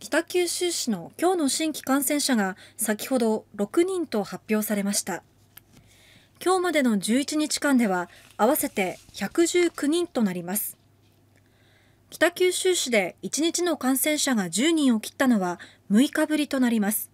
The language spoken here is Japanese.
北九州市の今日の新規感染者が先ほど6人と発表されました今日までの11日間では合わせて119人となります北九州市で1日の感染者が10人を切ったのは6日ぶりとなります